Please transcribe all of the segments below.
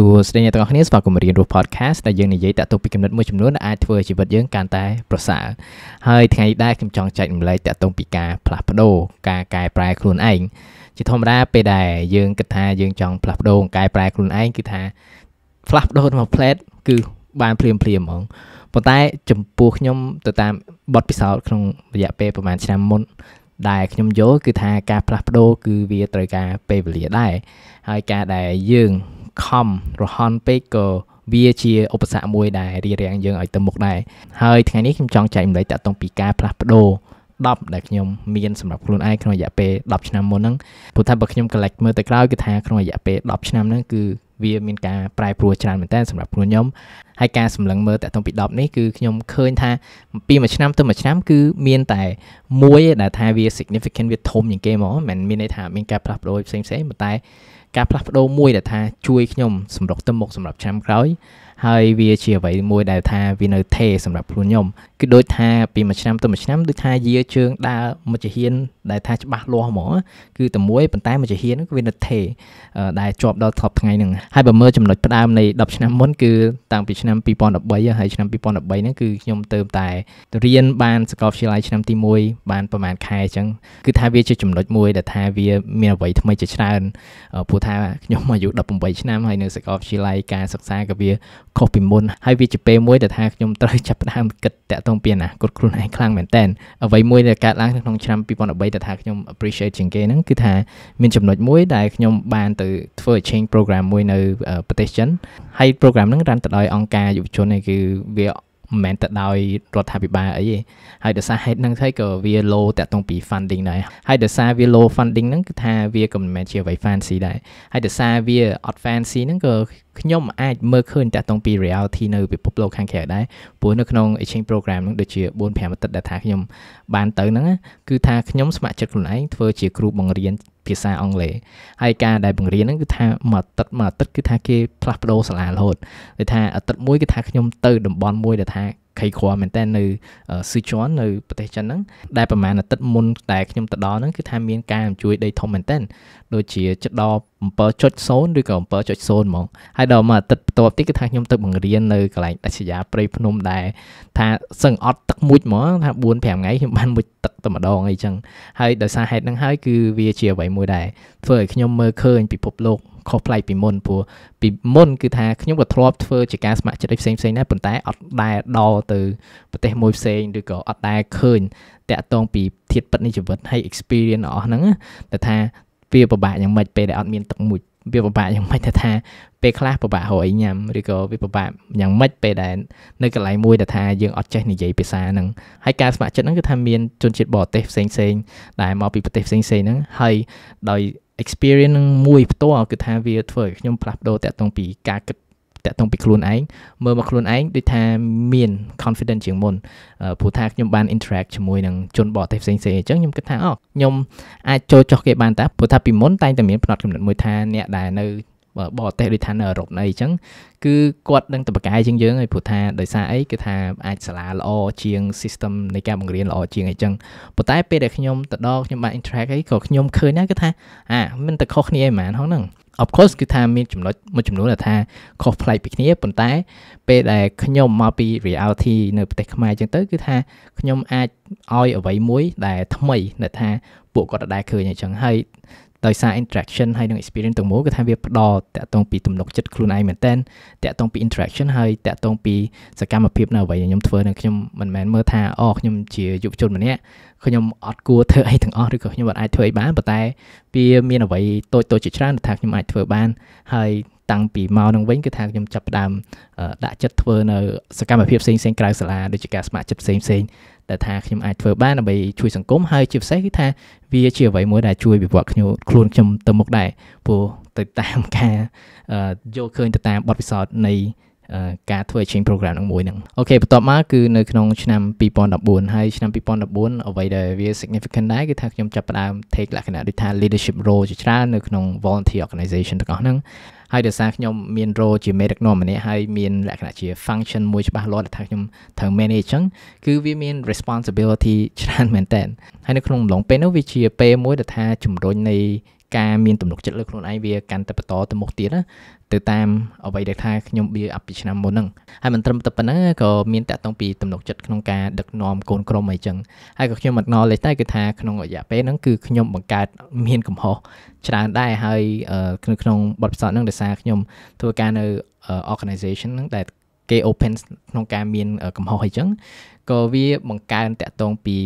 សួរស្ដីអ្នកទាំងអស់គ្នាស្វាគមន៍រៀនរស់ podcast ដែលយើងនិយាយតាក់ទងពីគំនិតមួយចំនួនដែលអាចធ្វើឲ្យជីវិតយើងកាន់តែ ប្រសើរហើយថ្ងៃនេះដែរខ្ញុំចង់ចែករំលែកតាក់ទងពីការផ្លាស់ប្ដូរការកែប្រែខ្លួនឯងជាធម្មតាពេលដែលយើងគិតថា យើងចង់ផ្លាស់ប្ដូរកែប្រែខ្លួនឯងគឺថាផ្លាស់ប្ដូរមកផ្លែតគឺបានភ្លាមភ្លាមហ្មងប៉ុន្តែចំពោះខ្ញុំទៅតាមបទពិសោធន៍ក្នុងរយៈពេលប្រហែលឆ្នាំមុនដែលខ្ញុំយល់គឺថាការផ្លាស់ប្ដូរគឺវាត្រូវការពេលវេលាដែរហើយការដែលយើងខំរហ័នពេកក៏វាជាឧបសគ្គមួយដែលរារាំងយើងឲ្យទៅមុខដែរហើយថ្ងៃនេះខ្ញុំចង់ចែកម្លេចតាក់ទងពីការផ្លាស់ប្ដូរ10ដែលខ្ញុំមានសម្រាប់ខ្លួនឯងក្នុងរយៈពេល10ឆ្នាំមុនហ្នឹងព្រោះថាបើខ្ញុំ collect មើលទៅក្រោយគឺថាក្នុងរយៈពេល10ឆ្នាំហ្នឹងគឺវាមានការប្រែប្រួលច្រើនមែនតើសម្រាប់ខ្លួនខ្ញុំហើយការសម្លឹងមើលតាក់ទងពី10នេះគឺខ្ញុំឃើញថា ពីមួយឆ្នាំទៅមួយឆ្នាំ គឺមានតែមួយដែលថាវា significant វាធំជាងគេហ្មងមិនមានន័យថាមានការផ្លាស់ប្ដូរផ្សេងផ្សេងតែការផ្លាស់ប្ដូរមួយដែលថាជួយខ្ញុំសម្រុកទៅមុខសម្រាប់ឆ្នាំក្រោយហើយវាជាអ្វីមួយដែលថាវានៅថេសម្រាប់ខ្លួនខ្ញុំ គឺដូចថាពីមួយឆ្នាំទៅមួយឆ្នាំដូចថាយាជើងដើរមួយជាហ៊ានដែលថាច្បាស់លាស់ហ្មងគឺតែមួយប៉ុន្តែមួយជាហ៊ានគឺវានៅថេដែលជាប់ដល់ថប់ថ្ងៃហ្នឹងហើយបើមើលចំណុចផ្ដើមនៃ10ឆ្នាំមុនគឺតាំងពីឆ្នាំ2013ហើយឆ្នាំ2013ហ្នឹងគឺខ្ញុំទៅតែរៀនបានសាកលវិទ្យាល័យឆ្នាំទី1បានប្រហែលខែអញ្ចឹងគឺថាវាជាចំណុចមួយដែលថាវាមានអ្វីថ្មីជាច្រើនព្រោះថាខ្ញុំអាយុ18ឆ្នាំហើយនៅសាកលវិទ្យាល័យការសិក្សាក៏វាខុសពីមុនហើយវាជាពេលមួយដែលថាខ្ញុំត្រូវចាប់ផ្ដើមគិតតាក់ទងពីអនាគតខ្លួនឯងខ្លាំងមែនតើអ្វីមួយដែលកើតឡើងក្នុងឆ្នាំ2013ដែលថាខ្ញុំ appreciate ជាងគេហ្នឹងគឺថាមានចំណុចមួយដែលខ្ញុំបានទៅធ្វើ exchange program មួយនៅប្រទេសចិនហើយ program ហ្នឹងរ៉ានទៅដោយអង្គការយុវជនឯងគឺវាមិនមែនទៅដោយរដ្ឋាភិបាលអីទេហើយដោយសារហេតុហ្នឹងហើយក៏វា low តាក់ទងពី funding ដែរហើយដោយសារវា low funding ហ្នឹងគឺថាវាក៏មិនមែនជាអ្វី fancy ដែរហើយដោយសារវាអត់ fancy ហ្នឹងក៏ខ្ញុំអាចមើលឃើញតាក់ទងពី reality នៅពិភពលោកខាងក្រៅដែរព្រោះនៅក្នុង exchange program ហ្នឹងដូចជា4 5អាទិត្យដែលថាខ្ញុំបានទៅហ្នឹងគឺថាខ្ញុំស្ម័គ្រចិត្តខ្លួនឯងធ្វើជាគ្រូបង្រៀនភាសាអង់គ្លេសហើយការដែលបង្រៀនហ្នឹងគឺថាមួយអាទិត្យមួយអាទិត្យគឺថាគេផ្លាស់ប្ដូរសាលារហូតដូចថាអាទិត្យមួយគឺថាខ្ញុំ ទៅតំបន់មួយដែលថាខីគ្រាន់មែនតើនៅស៊ឺជွန်នៅ ប្រទេសចិនហ្នឹងដែលប្រហែលអាទិត្យមុនដែលខ្ញុំទៅដល់ហ្នឹងគឺថាមានការអញ្ជួយដីធំមែនតើដូចជាចិត្តដល់7.0ឬក៏7.0ហ្មងហើយដល់មួយអាទិត្យបន្ទាប់ទៀតគឺថាខ្ញុំទៅបង្រៀននៅកន្លែងដាច់ស្រយាលព្រៃភ្នំដែរថាសឹងអត់ទឹកមួយហ្មងថា4 5ថ្ងៃខ្ញុំបានមួយទឹកតែម្ដងអីចឹងហើយដោយសារហេតុហ្នឹងហើយគឺវាជាអ្វីមួយដែរធ្វើឲ្យខ្ញុំមើលឃើញពិភពលោកខុសប្លែកពីមុនព្រោះពីមុនគឺថាខ្ញុំក៏ធ្លាប់ធ្វើជាការស្ម័គ្រចិត្តផ្សេងផ្សេងដែរប៉ុន្តែអត់ដែលដល់ទៅប្រទេសមួយផ្សេងឬក៏អត់ដែលឃើញតាក់ទងពីធាតពិតនៃជីវិតហើយ experience របស់ហ្នឹងតែថាវាពិបាកយ៉ាងម៉េចពេលដែលអត់មានទឹកមួយវាពិបាកយ៉ាងម៉េចតែថាពេលខ្លះពិបាករកអីញ៉ាំឬក៏វាពិបាកយ៉ាងម៉េចពេលដែលនៅកន្លែងមួយដែលថាយើងអត់ចេះនិយាយភាសាហ្នឹងហើយការស្ម័គ្រចិត្តហ្នឹងគឺថាមានជនជាតិបរទេសផ្សេងៗដែលមកពីប្រទេសផ្សេងៗហ្នឹងហើយដោយ experience នឹងមួយផ្ទាល់គឺថាវាធ្វើឲ្យខ្ញុំផ្លាស់ប្ដូរតាក់ទងពីការគិតតាក់ទងពីខ្លួនឯងមើលមកខ្លួនឯងដូចថាមាន confidence ជាងមុនព្រោះថាខ្ញុំបាន interact ជាមួយនឹងជនបរទេសផ្សេងៗអញ្ចឹងខ្ញុំគិតថាអូខ្ញុំអាចចូលចោះគេបានតាព្រោះថាពីមុនតែងតែមានផ្នត់គំនិតមួយថាអ្នកដែលនៅបរទេសដូចថានៅអឺរ៉ុបណីអញ្ចឹងគឺគាត់ដឹងតែប្រកែជាងយើងហើយព្រោះថាដោយសារអីគឺថាអាចសាលាល្អជាង system នៃការបង្រៀនល្អជាងអីចឹងប៉ុន្តែ ពេលដែលខ្ញុំទៅដល់ខ្ញុំបាន interact អីក៏ខ្ញុំឃើញដែរគឺថាអាមិនតែខុសគ្នាឯម៉ានហ្នឹង of course គឺថាមានចំណុចមួយចំនួនដែលថាខុសប្លែកពីគ្នាប៉ុន្តែពេលដែលខ្ញុំមកពី reality នៅប្រទេសខ្មែរអញ្ចឹងទៅគឺថាខ្ញុំអាចឲ្យអ្វីមួយដែលថ្មីដែលថាពួកគាត់ដដែលឃើញអញ្ចឹងហើយដោយសារ interaction ហើយនឹង experience ទាំងមូលគឺថាវាផ្ដល់តាក់ទងពីទំនុកចិត្តខ្លួនឯងមែនតើតាក់ទងពី interaction ហើយតាក់ទងពីសកម្មភាពនៅអ្វីដែលខ្ញុំធ្វើនៅខ្ញុំមិនមែនមើលថាអូខ្ញុំជាយុវជនម្នាក់ខ្ញុំអត់គួរធ្វើអីទាំងអស់ឬក៏ខ្ញុំមិនអាចធ្វើអីបានប៉ុន្តែវាមានអ្វីតូចតូចជាច្រើនដែលថាខ្ញុំអាចធ្វើបាន ហើយតាំងពីមកនឹងវិញគឺថាខ្ញុំចាប់ផ្ដើមដាក់ចិត្តធ្វើនៅសកម្មភាពផ្សេងៗក្រៅសាលាដូចជាការស្ម័គ្រចិត្តផ្សេងៗដែលថាខ្ញុំអាចធ្វើបានដើម្បី ជួយសង្គមហើយជាពិសេសគឺថា វាជាអ្វីមួយដែលជួយវិវត្តខ្ញុំខ្លួនខ្ញុំទៅមុខដែរព្រោះទៅតាមការយល់ឃើញទៅតាមបទពិសោធន៍នៃការធ្វើ exchange program នឹងមួយហ្នឹងអូខេបន្ទាប់មកគឺនៅក្នុងឆ្នាំ2014ហើយឆ្នាំ2014អ្វីដែលវា significant ដែរគឺថាខ្ញុំចាប់ផ្ដើម take លក្ខណៈដូចថា leadership role ជាច្រើននៅក្នុង volunteer organization ទាំងអស់ហ្នឹងហើយដោយសារខ្ញុំមាន role ជាមេដឹកនាំម្នាក់ហើយមាន លក្ខណៈជា function មួយច្បាស់លាស់ដែលថាខ្ញុំត្រូវ manage អញ្ចឹងគឺវាមាន responsibility ច្រើនមែនតើហើយនៅក្នុងឡងពេលនោះវាជាពេលមួយដែលថាជំរុញនៃការមានទំនុកចិត្តលើខ្លួនឯងវាកាន់តែបន្តទៅមុខទៀតណាទៅតាមអ្វីដែលថាខ្ញុំវាអាប់ពីឆ្នាំមុនហ្នឹងហើយមិនត្រឹមតែប៉ុណ្ណឹងក៏មានតាក់ទងពីទំនុកចិត្តក្នុងការដឹកនាំកូនក្រុមអីចឹងហើយក៏ខ្ញុំ acknowledge ដែរគឺថាក្នុងរយៈពេលហ្នឹងគឺខ្ញុំបង្កើតមានកំហុសច្រើនដែរហើយក្នុងបទពិសោធន៍ហ្នឹងដោយសារខ្ញុំធ្វើការនៅ organization ហ្នឹងដែលគេ open ក្នុង ការ មានកំហុសអីចឹងក៏វា បង្កើនតាក់ទងពី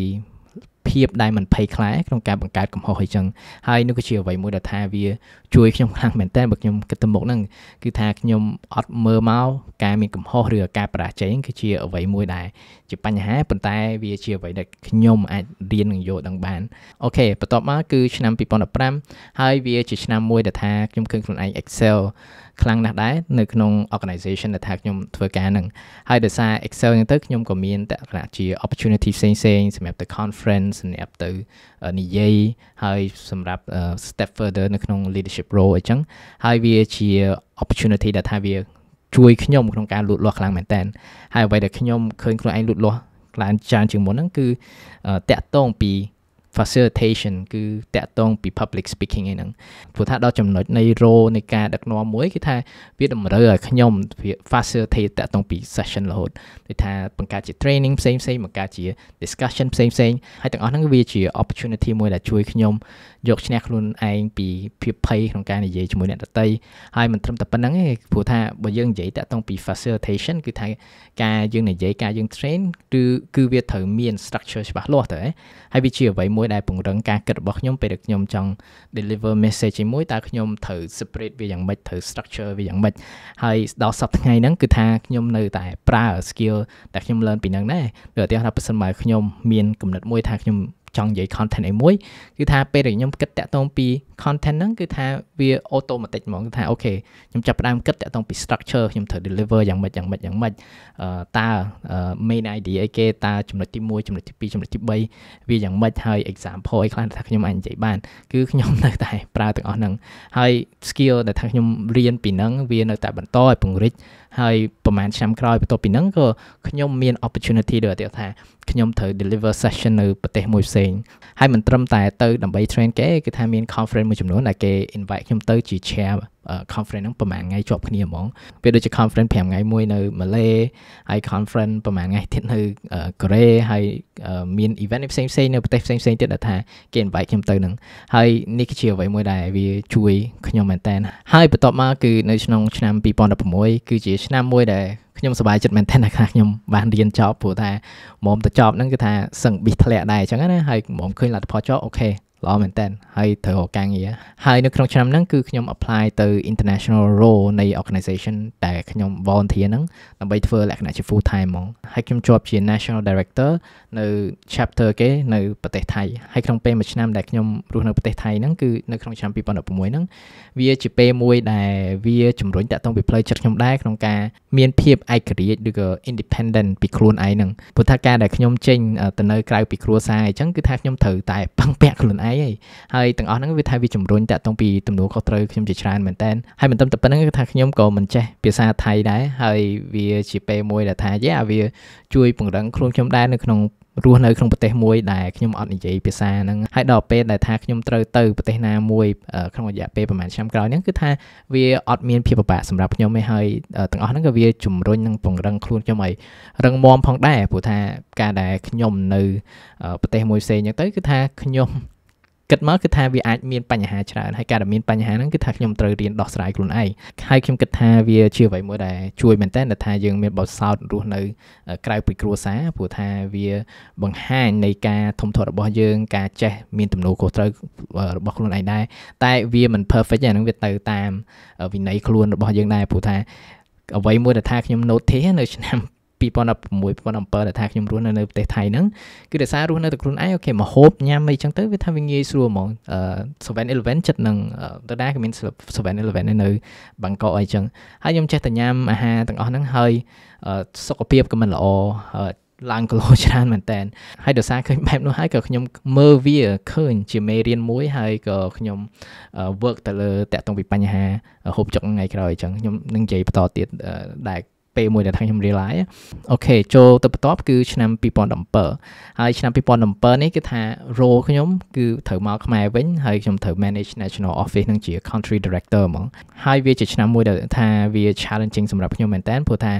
ភាពដែលមិនភ័យខ្លាចក្នុងការបង្កើតកំហុសអីចឹងហើយនោះក៏ជាអ្វីមួយដែលថាវា ជួយខ្ញុំខ្លាំងមែនតើបើខ្ញុំគិតទៅមុខហ្នឹងគឺថាខ្ញុំអត់មើលមកការមានកំហុសឬការបរាជ័យគឺជាអ្វីមួយដែលជាបញ្ហាប៉ុន្តែ វាជាអ្វីដែលខ្ញុំអាចរៀននឹងយល់ដឹងបានអូខេបន្ទាប់មកគឺឆ្នាំ2015ហើយវាជាឆ្នាំមួយដែលថាខ្ញុំឃើញខ្លួនឯង Excel ខ្លាំងណាស់ដែរនៅក្នុង organization ដែលថាខ្ញុំធ្វើការហ្នឹងហើយដោយសារ Excel ហ្នឹងទៅខ្ញុំក៏មានតក្កណៈជា opportunity ផ្សេងៗសម្រាប់ទៅ conference សម្រាប់ទៅនិយាយហើយសម្រាប់ step further នៅក្នុង leadership role អីចឹងហើយវាជា opportunity ដែលថាវាជួយខ្ញុំក្នុងការលូតលាស់ខ្លាំងមែនតើហើយអ្វីដែលខ្ញុំឃើញខ្លួនឯងលូតលាស់ខ្លាំងច្រើនជាងមុនហ្នឹងគឺតាក់តងពី facilitation គឺ តាក់ទងពី public speaking ឯហ្នឹងព្រោះថាដល់ចំណុចនៃ role នៃការដឹកនាំមួយគឺថាវាតម្រូវឲ្យខ្ញុំវា facilitate តាក់ទងពី session រហូតដូចថាបង្កើតជា training ផ្សេងផ្សេងបង្កើតជា discussion ផ្សេងផ្សេងហើយទាំងអស់ហ្នឹងវាជា opportunity មួយដែលជួយខ្ញុំយកឈ្នះខ្លួនឯងពីភាពភ័យក្នុងការនិយាយជាមួយអ្នកដទៃហើយមិនត្រឹមតែប៉ុណ្្នឹងទេព្រោះថាបើយើងនិយាយតាក់ទងពី facilitation គឺថាការយើងនិយាយការយើង train គឺគឺវាត្រូវមាន structure ច្បាស់លាស់ទៅហើយវាជាអ្វីមួយដែលពង្រឹងការគិតរបស់ខ្ញុំពេលដែលខ្ញុំចង់ deliver message ជាមួយតើខ្ញុំត្រូវ separate វាយ៉ាងម៉េចត្រូវ structure វាយ៉ាងម៉េចហើយដល់សប្តាហ៍ថ្ងៃហ្នឹងគឺថាខ្ញុំនៅតែប្រើ skill ដែលខ្ញុំ learn ពីហ្នឹងដែរដូចឧទាហរណ៍ថាប្រសិនបើខ្ញុំមានគំនិតមួយថាខ្ញុំចង់និយាយ content អីមួយគឺថាពេលដែលខ្ញុំគិតតាក់ទងពី content ហ្នឹងគឺថាវា automatic ហ្មងគឺថាអូខេខ្ញុំចាប់ផ្ដើមគិតតាក់ទងពី structure ខ្ញុំត្រូវ deliver យ៉ាងម៉េចយ៉ាងម៉េចយ៉ាងម៉េចតើ main idea អីគេតើចំណុចទី1ចំណុចទី2ចំណុចទី3វាយ៉ាងម៉េចហើយ example អីខ្លះថាខ្ញុំអាចនិយាយបានគឺខ្ញុំនៅតែប្រើទាំងអស់ហ្នឹងហើយ skill ដែលថាខ្ញុំរៀនពីហ្នឹងវានៅតែបន្តឲ្យពង្រីកហើយប្រហែលឆ្នាំក្រោយបន្ទាប់ពីហ្នឹងក៏ខ្ញុំមាន opportunity ដូចអតិថាខ្ញុំត្រូវ deliver session នៅប្រទេសមួយផ្សេងហើយមិនត្រឹមតែទៅដើម្បី train គេគឺថាមាន conference មួយចំនួនដែលគេ invite ខ្ញុំទៅជា chair conference ហ្នឹងប្រហែលថ្ងៃជាប់គ្នាហ្មងវាដូចជា conference 5ថ្ងៃមួយនៅម៉ាឡេហើយ conference ប្រហែលថ្ងៃទៀតនៅកូរ៉េហើយមាន event ផ្សេងផ្សេងនៅប្រទេសផ្សេងផ្សេងទៀតដែលថា គេ invite ខ្ញុំទៅហ្នឹងហើយនេះគឺជាអ្វីមួយដែលវាជួយខ្ញុំមែនតើហើយបន្ទាប់មកគឺនៅក្នុងឆ្នាំ2016គឺជាឆ្នាំមួយដែលខ្ញុំសប្បាយចិត្តមែនទែនដែលខ្ញុំបានរៀនចប់ព្រោះថាមុំទៅចប់ហ្នឹងគឺថាសឹងប៊ីធ្លាក់ដែរអញ្ចឹងណាហើយមុំឃើញលទ្ធផលចប់អូខេល្អមែនតើហើយត្រូវរកការងារហើយនៅក្នុងឆ្នាំហ្នឹងគឺខ្ញុំ apply ទៅ international role នៃ organization តែខ្ញុំ volunteer ហ្នឹងដើម្បីធ្វើលក្ខណៈជា full time ហ្មង ហើយខ្ញុំជាប់ជា national director នៅ chapter គេនៅប្រទេសថៃហើយក្នុងពេលមួយឆ្នាំដែលខ្ញុំរស់នៅប្រទេសថៃហ្នឹងគឺនៅក្នុងឆ្នាំ2016ហ្នឹងវាជាពេលមួយដែលវាជំរុញតាក់ទងពីផ្លូវចិត្តខ្ញុំដែរក្នុងការមានភាពឯករាជ្យឬក៏ independent ពីខ្លួនឯងហ្នឹងព្រោះថាការដែលខ្ញុំចេញទៅនៅក្រៅពីគ្រួសារអញ្ចឹងគឺថាខ្ញុំត្រូវតែពឹងពាក់ខ្លួនឯងហើយហើយទាំងអស់ហ្នឹងវាថាវាជំរុញតាក់ទងពីទំនួលខុសត្រូវខ្ញុំជាច្រើនមែនតើហើយមិនត្រឹមតែប៉ុណ្្នឹងគឺថាខ្ញុំក៏មិនចេះភាសាថៃដែរហើយវាជាពេលមួយដែលថាយ៉ាវា ជួយពង្រឹងខ្លួនខ្ញុំដែរនៅក្នុងរស់នៅក្នុងប្រទេសមួយដែលខ្ញុំអត់និយាយភាសាហ្នឹងហើយដល់ពេលដែលថាខ្ញុំត្រូវទៅប្រទេសណាមួយ ក្នុងរយៈពេលប្រហែលឆ្នាំក្រោយហ្នឹងគឺថាវាអត់មានភាពពិបាកសម្រាប់ខ្ញុំទេហើយទាំងអស់ហ្នឹងក៏វាជំរុញនិងពង្រឹងខ្លួនខ្ញុំឲ្យរឹងមាំផងដែរព្រោះថាការដែលខ្ញុំនៅប្រទេសមួយផ្សេងហ្នឹងទៅគឺថាខ្ញុំគិតមកគឺថាវាអាចមានបញ្ហាច្រើនហើយការដែលមានបញ្ហាហ្នឹងគឺថាខ្ញុំត្រូវរៀនដោះស្រាយខ្លួនឯងហើយខ្ញុំគិតថាវាជាអ្វីមួយដែលជួយមែនតើថាយើងមានបទសោតរស់នៅ ក្រៅពីគ្រួសារព្រោះថាវាបង្ហាញនៃការធំធាត់របស់យើងការចេះ មានទំនួលខុសត្រូវរបស់ខ្លួនឯងដែរតែ វាមិន perfect ទេអាហ្នឹងវាទៅតាមវិន័យខ្លួនរបស់យើងដែរព្រោះថាអ្វីមួយដែលថាខ្ញុំ note ទេនៅឆ្នាំ2016 2017ដែលថាខ្ញុំរស់នៅនៅប្រទេសថៃហ្នឹងគឺដោយសាររស់នៅតែខ្លួនឯងអូខេមកហូបញ៉ាំអីចឹងទៅវាថាវាងាយស្រួលហ្មង7-11ចិត្តនឹងដដែលក៏មាន7-11នៅ បាងកកអីចឹងហើយខ្ញុំចេះតែញ៉ាំអាហារទាំងអស់ហ្នឹងហើយសុខភាពក៏មិនល្អឡើងគីឡូច្រើនមែនតើហើយដោយសារឃើញបែបនោះហើយក៏ខ្ញុំ មើលវាឃើញ ជាមេរៀនមួយហើយក៏ខ្ញុំ work ទៅលើតាក់ទងពីបញ្ហា ហូបចុកថ្ងៃក្រោយអញ្ចឹងខ្ញុំនឹងនិយាយបន្តទៀតដែលពេលមួយដែលថាខ្ញុំ realize អូខេចូលទៅបន្ទាប់គឺ ឆ្នាំ2017ហើយឆ្នាំ2017នេះគឺថា role ខ្ញុំ គឺត្រូវមកខ្មែរវិញហើយខ្ញុំត្រូវ manage national office នឹងជា country director ហ្មងហើយវាជាឆ្នាំមួយដែលថាវា challenging សម្រាប់ខ្ញុំមែនតើព្រោះថា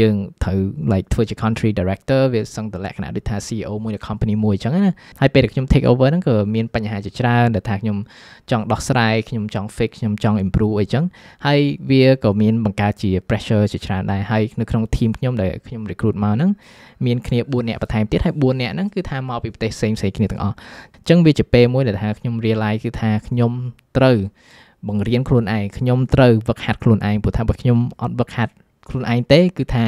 យើងត្រូវ like ធ្វើជា country director វាសឹងតែលក្ខណៈដូចថា CEO មួយនៃ company មួយអញ្ចឹងណាហើយពេលដែលខ្ញុំ take over ហ្នឹងក៏មានបញ្ហាជាច្រើនដែលថាខ្ញុំចង់ដោះស្រាយខ្ញុំចង់ fix ខ្ញុំចង់ improve អីចឹងហើយវាក៏មានបង្កើតជា pressure ជាច្រើនដែរហើយហើយនៅក្នុង team ខ្ញុំដែលខ្ញុំ recruit មកហ្នឹងមានគ្នា4នាក់បន្ថែមទៀតហើយ4នាក់ហ្នឹងគឺថាមកពីប្រទេសផ្សេងៗគ្នាទាំងអស់អញ្ចឹងវាជាពេលមួយដែលថាខ្ញុំ realize គឺថាខ្ញុំត្រូវ បង្រៀនខ្លួនឯងខ្ញុំត្រូវវឹកហាត់ខ្លួនឯងព្រោះថាបើខ្ញុំអត់វឹកហាត់ខ្លួនឯងទេគឺថា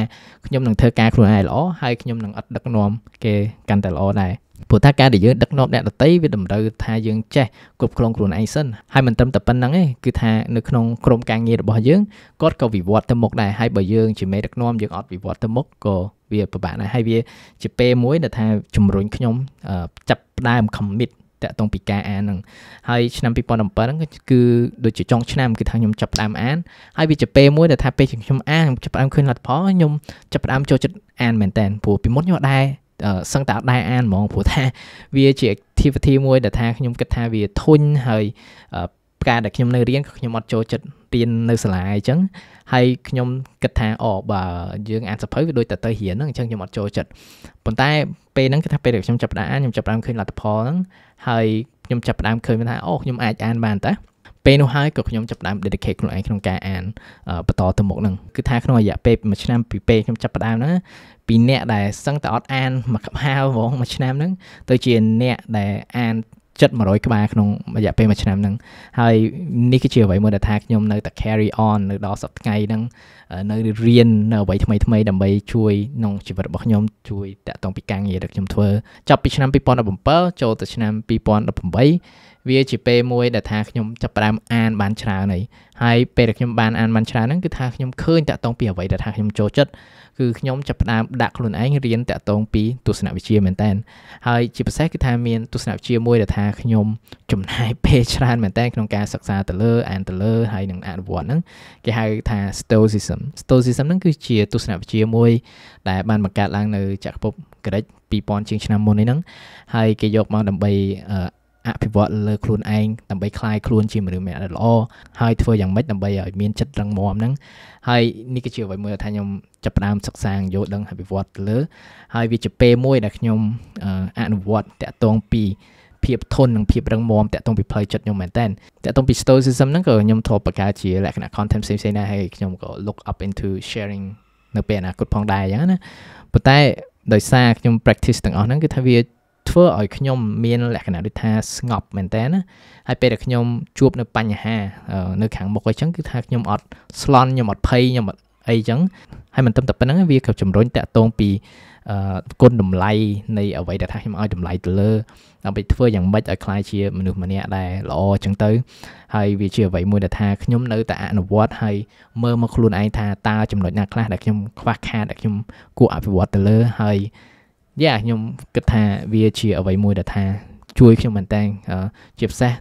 ខ្ញុំនឹងធ្វើការខ្លួនឯងល្អហើយខ្ញុំនឹងអត់ដឹកនាំគេកាន់តែល្អដែរព្រោះថាការដែលយើងដឹកនាំអ្នកដទៃវាតម្រូវថាយើងចេះគ្រប់គ្រងខ្លួនឯងសិនហើយមិនត្រឹមតែប៉ុណ្្នឹងទេគឺថានៅក្នុងក្រុមការងាររបស់យើងគាត់ក៏វិវត្តទៅមុខដែរហើយបើយើងជាមេដឹកនាំយើងអត់វិវត្តទៅមុខក៏វាពិបាកដែរហើយវាជាពេលមួយដែលថាជំរុញខ្ញុំចាប់ផ្ដើម commit តាក់ទងពីការអានហ្នឹងហើយឆ្នាំ2017ហ្នឹងគឺដូចជាចុងឆ្នាំគឺថាខ្ញុំចាប់ផ្ដើមអានហើយវាជាពេលមួយដែលថាពេលខ្ញុំអានខ្ញុំចាប់ផ្ដើមឃើញលទ្ធផលខ្ញុំចាប់ផ្ដើមចូលចិត្តអានមែនតើព្រោះពីមុនខ្ញុំអត់ដែរសឹងតែអត់ដែរអានហ្មងព្រោះថា វាជា activity មួយដែលថាខ្ញុំគិតថាវាធុញហើយផ្កាដែលខ្ញុំនៅរៀនក៏ខ្ញុំអត់ចូលចិត្តរៀននៅសាលាអីចឹងហើយខ្ញុំគិតថាអូបើយើងអានសៀវភៅវាដូចតែទៅរៀនហ្នឹងអញ្ចឹងខ្ញុំអត់ចូលចិត្តប៉ុន្តែ ពេលហ្នឹងគឺថាពេលដែលខ្ញុំចាប់ផ្ដើមអានខ្ញុំចាប់ផ្ដើមឃើញលទ្ធផលហ្នឹងហើយខ្ញុំចាប់ផ្ដើមឃើញថាអូខ្ញុំអាចអានបានតាពេលនោះហើយក៏ខ្ញុំចាប់ផ្ដើម dedicate ខ្លួនឯងក្នុងការអានបន្តទៅមុខហ្នឹងគឺថាក្នុងរយៈពេលមួយឆ្នាំពីពេលខ្ញុំចាប់ផ្ដើមហ្នឹងពីអ្នកដែលសឹងតែអត់អានមួយក្បាលហ្មងមួយឆ្នាំហ្នឹងទៅជាអ្នកដែលអានចិត្ត100ក្បាលក្នុងរយៈពេលមួយឆ្នាំហ្នឹងហើយនេះគឺជាអ្វីមួយដែលថាខ្ញុំនៅតែ carry on នៅដល់សប្តាហ៍ហ្នឹងនៅរៀននៅអ្វីថ្មីថ្មីដើម្បីជួយក្នុងជីវិតរបស់ខ្ញុំជួយតាក់ទងពីការងារដែលខ្ញុំធ្វើចាប់ពីឆ្នាំ2017ចូលទៅឆ្នាំ2018វាជាពេលមួយដែលថាខ្ញុំចាប់ផ្ដើមអាន បានច្រើនហើយហើយពេលដែលខ្ញុំបានអានបានច្រើនហ្នឹងគឺថាខ្ញុំឃើញតាក់ទងពីអ្វីដែលថាខ្ញុំចូលចិត្តគឺខ្ញុំចាប់ផ្ដើមដាក់ខ្លួនឯងរៀនតាក់ទងពីទស្សនវិជ្ជាមែនតើហើយជាពិសេសគឺថាមានទស្សនវិជ្ជាមួយដែលថាខ្ញុំចំណាយពេលច្រើនមែនតើក្នុងការសិក្សាទៅលើអានទៅលើហើយនឹងអនុវត្តហ្នឹងគេហៅថា Stoicism Stoicism ហ្នឹងគឺជាទស្សនវិជ្ជាមួយដែលបានបង្កើតឡើងនៅ ចក្រភពក្រិច2000ជាងឆ្នាំមុននេះហ្នឹងហើយគេយកមកដើម្បីអភិវឌ្ឍលើខ្លួនឯងដើម្បីคลายខ្លួនជាមនុស្សម្នាក់ដែលល្អហើយធ្វើយ៉ាងម៉េចដើម្បីឲ្យមានចិត្តរឹងមាំហ្នឹងហើយនេះគឺជាអ្វីមួយដែលថាខ្ញុំចាប់ផ្ដើមសិក្សាយល់ដឹងអភិវឌ្ឍលើហើយវាជាពេលមួយដែលខ្ញុំអនុវត្តតាក់ទងពី ភាពធន់និងភាពរឹងមាំតាក់ទងពីផ្លូវចិត្តខ្ញុំមែនតើតាក់ទងពី stoicism ហ្នឹងក៏ខ្ញុំធ្លាប់បង្កើតជាលក្ខណៈ content ផ្សេងៗដែរហើយខ្ញុំក៏ look up into sharing នៅពេលអនាគតផងដែរអញ្ចឹងណាប៉ុន្តែដោយសារខ្ញុំ practice ទាំងអស់ហ្នឹងគឺថាវាធ្វើឲ្យខ្ញុំមានលក្ខណៈដូចថាស្ងប់មែនតើណាហើយពេលដែលខ្ញុំ ជួប នៅ បញ្ហានៅខាងមុខអីចឹងគឺថាខ្ញុំអត់ស្លន់ខ្ញុំអត់ភ័យខ្ញុំអត់អីចឹងហើយមិនត្រឹមតែប៉ុណ្្នឹងវាក៏ជំរុញតាក់ទងពីគុណតម្លៃនៃអ្វីដែលថាខ្ញុំឲ្យតម្លៃទៅលើដើម្បីធ្វើយ៉ាងម៉េចឲ្យខ្លាយជា មនុស្សម្នាក់ដែលល្អចឹងទៅហើយវាជាអ្វីមួយដែលថាខ្ញុំនៅតែអនុវត្តហើយមើលមកខ្លួនឯងថាតើចំណុចណាខ្លះដែលខ្ញុំខ្វះខាតដែលខ្ញុំគួរអភិវឌ្ឍទៅលើហើយយ៉ាខ្ញុំគិតថាវាជា អ្វីមួយដែលថា ជួយ ខ្ញុំមែនតើជាពិសេស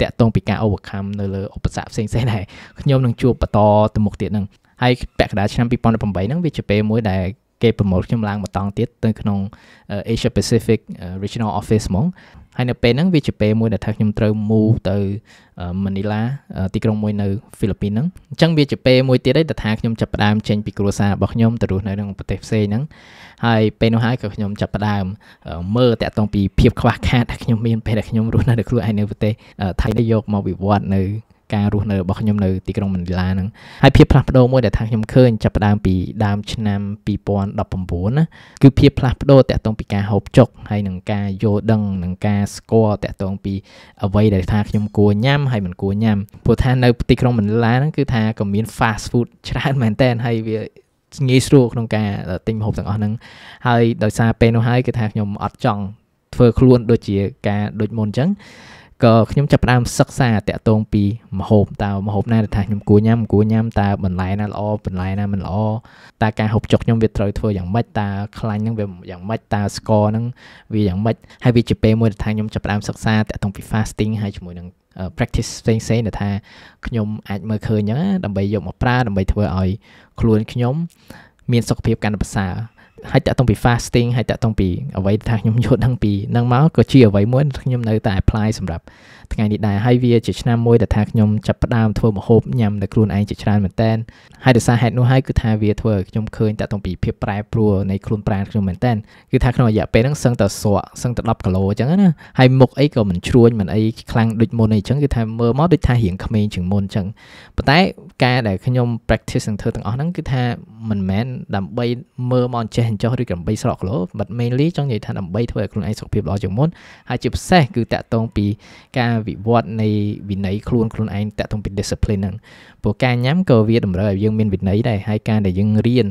តាក់ទងពីការ overcome នៅលើឧបសគ្គផ្សេងៗដែរខ្ញុំនឹងជួបបន្តទៅមុខទៀតហ្នឹងហើយពាក់កណ្ដាលឆ្នាំ2018ហ្នឹងវាជាពេលមួយដែលគេ promote ខ្ញុំឡើងម្តងទៀតទៅក្នុង Asia Pacific Regional Office ហ្មងហើយនៅពេលហ្នឹងវាជាពេលមួយដែលថាខ្ញុំត្រូវ move ទៅ Manila ទីក្រុងមួយនៅហ្វីលីពីនហ្នឹងអញ្ចឹងវាជាពេលមួយទៀតដែលថាខ្ញុំចាប់ផ្ដើមចេញពីគ្រួសាររបស់ខ្ញុំទៅរស់នៅក្នុងប្រទេសផ្សេងហ្នឹងហើយពេលនោះហើយក៏ខ្ញុំចាប់ផ្ដើមមើលតាក់ទងពីភាព ខ្វះខាតដែលខ្ញុំមានពេលដែលខ្ញុំរស់នៅក្នុងខ្លួនឯងនៅប្រទេសថៃនេះយកមកវិវត្តនៅការរស់នៅរបស់ខ្ញុំនៅទីក្រុងម៉ានីឡាហ្នឹងហើយភាពផ្លាស់ប្ដូរមួយដែលថាខ្ញុំឃើញចាប់ផ្ដើមពីដើមឆ្នាំ2019ណាគឺភាពផ្លាស់ប្ដូរតាក់ទងពីការហូបចុក ហើយនឹងការយល់ដឹងនឹងការស្គាល់តាក់ទងពីអ្វីដែលថាខ្ញុំគួរញ៉ាំហើយមិនគួរញ៉ាំព្រោះថានៅទីក្រុងម៉ានីឡាហ្នឹងគឺថាក៏មាន fast food ច្រើនមែនតើហើយវាងាយស្រួលក្នុងការទិញម្ហូបទាំងអស់ហ្នឹងហើយដោយសារពេលនោះហើយគឺថាខ្ញុំអត់ចង់ធ្វើខ្លួនដូចជាការដូចមុនអញ្ចឹងក៏ខ្ញុំចាប់ផ្ដើមសិក្សាតាក់ទងពីម្ហូបតើម្ហូបណាដែលថាខ្ញុំគួរញ៉ាំគួរញ៉ាំតើបន្លែណាល្អបន្លែណាមិនល្អតើការហូបចុកខ្ញុំវាត្រូវធ្វើយ៉ាងម៉េចតើខ្លាញ់ហ្នឹងវាយ៉ាងម៉េចតើស្ករហ្នឹងវាយ៉ាងម៉េចហើយវាជាពេលមួយដែលថាខ្ញុំចាប់ផ្ដើមសិក្សាតាក់ទងពី fasting ហើយជាមួយនឹង practice ផ្សេងផ្សេងដែលថាខ្ញុំអាចមើលឃើញអញ្ចឹងដើម្បីយកមកប្រើដើម្បីធ្វើឲ្យខ្លួនខ្ញុំ មានសុខភាពកាន់តែប្រសើរហើយតាក់ទងពី fasting ហើយតាក់ទងពីអ្វីដែលថាខ្ញុំយល់ដឹងពីនឹងមកក៏ជាអ្វីមួយខ្ញុំនៅតែ apply សម្រាប់ថ្ងៃនេះដែរហើយវាជាឆ្នាំមួយដែលថាខ្ញុំចាប់ផ្ដើមធ្វើម្ហូបញ៉ាំដោយខ្លួនឯងជាច្រើនមែនតើហើយដោយសារហេតុនោះហើយគឺថាវាធ្វើឲ្យខ្ញុំឃើញតាក់ទងពីភាពប្រែប្រួលនៃខ្លួនប្រាណខ្ញុំមែនតើគឺថាក្នុងរយៈពេលហ្នឹងសឹងតែស្រក់សឹងតែ10គីឡូអញ្ចឹងណាហើយមុខអីក៏មិនជ្រួញមិនអីខ្លាំងដូចមុនអីអញ្ចឹងគឺថាមើលមកដូចថារៀងក្មេងជាងមុនអញ្ចឹងប៉ុន្តែការដែលខ្ញុំ practice នឹងធ្វើទាំងអស់ហ្នឹងគឺថាមិនមែនដើម្បីមើលមកអញ្ចេះអញ្ចោះឬក៏ដើម្បីស្រក់គីឡូ but mainly ចង់និយាយថាដើម្បីធ្វើឲ្យខ្លួនឯងសុខភាពល្អជាងមុនហើយជាពិសេសគឺតាក់ទងពីការវិវត្តនៃវិន័យខ្លួនខ្លួនឯងតាក់ទងពី discipline ហ្នឹងព្រោះការញ៉ាំក៏វាតម្រូវឲ្យយើងមានវិន័យដែរហើយការដែលយើងរៀន